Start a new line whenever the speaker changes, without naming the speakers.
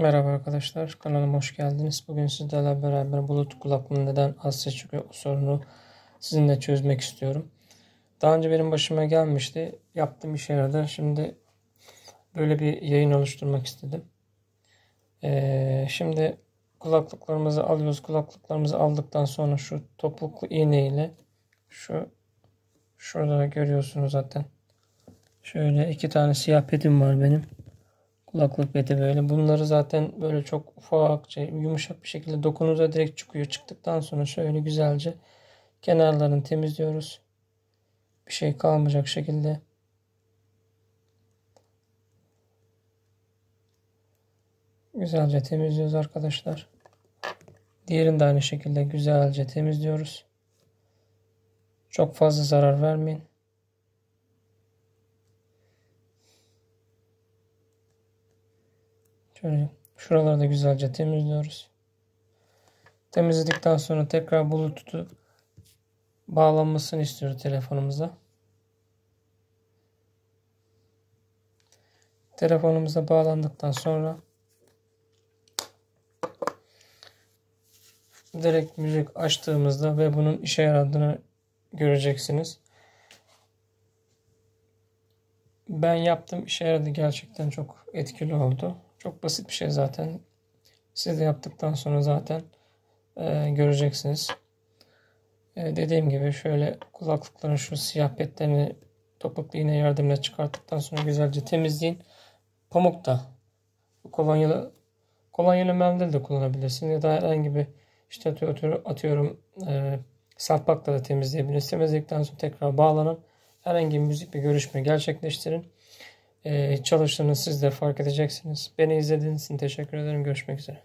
Merhaba arkadaşlar, kanalıma hoş geldiniz. Bugün sizlerle beraber bulut kulaklığı neden az ses çıkıyor sorunu sizinle çözmek istiyorum. Daha önce benim başıma gelmişti. Yaptığım işe yaradı. Şimdi böyle bir yayın oluşturmak istedim. Ee, şimdi kulaklıklarımızı alıyoruz. Kulaklıklarımızı aldıktan sonra şu topuklu iğne ile şu şurada görüyorsunuz zaten. Şöyle iki tane siyah pedim var benim. Kulaklık bedi böyle. Bunları zaten böyle çok ufakça yumuşak bir şekilde dokunuza direkt çıkıyor. Çıktıktan sonra şöyle güzelce kenarlarını temizliyoruz. Bir şey kalmayacak şekilde. Güzelce temizliyoruz arkadaşlar. Diğerini de aynı şekilde güzelce temizliyoruz. Çok fazla zarar vermeyin. Şöyle şuraları da güzelce temizliyoruz. Temizledikten sonra tekrar bluetooth'u bağlanmasını istiyoruz telefonumuza. Telefonumuza bağlandıktan sonra direkt müzik açtığımızda ve bunun işe yaradığını göreceksiniz. Ben yaptım işe yaradı gerçekten çok etkili oldu. Çok basit bir şey zaten. Siz de yaptıktan sonra zaten e, göreceksiniz. E, dediğim gibi şöyle kulaklıkların şu siyah petlerini topuklu iğne yardımıyla çıkarttıktan sonra güzelce temizleyin. Pamuk da kolonyalı kolonyalı mendil de kullanabilirsiniz ya da herhangi bir işte atıyorum, atıyorum e, salpakla da temizleyebilirsiniz. Temizledikten sonra tekrar bağlanın. Herhangi bir müzik bir görüşme gerçekleştirin e, ee, çalıştığını siz de fark edeceksiniz. Beni izlediğiniz için teşekkür ederim. Görüşmek üzere.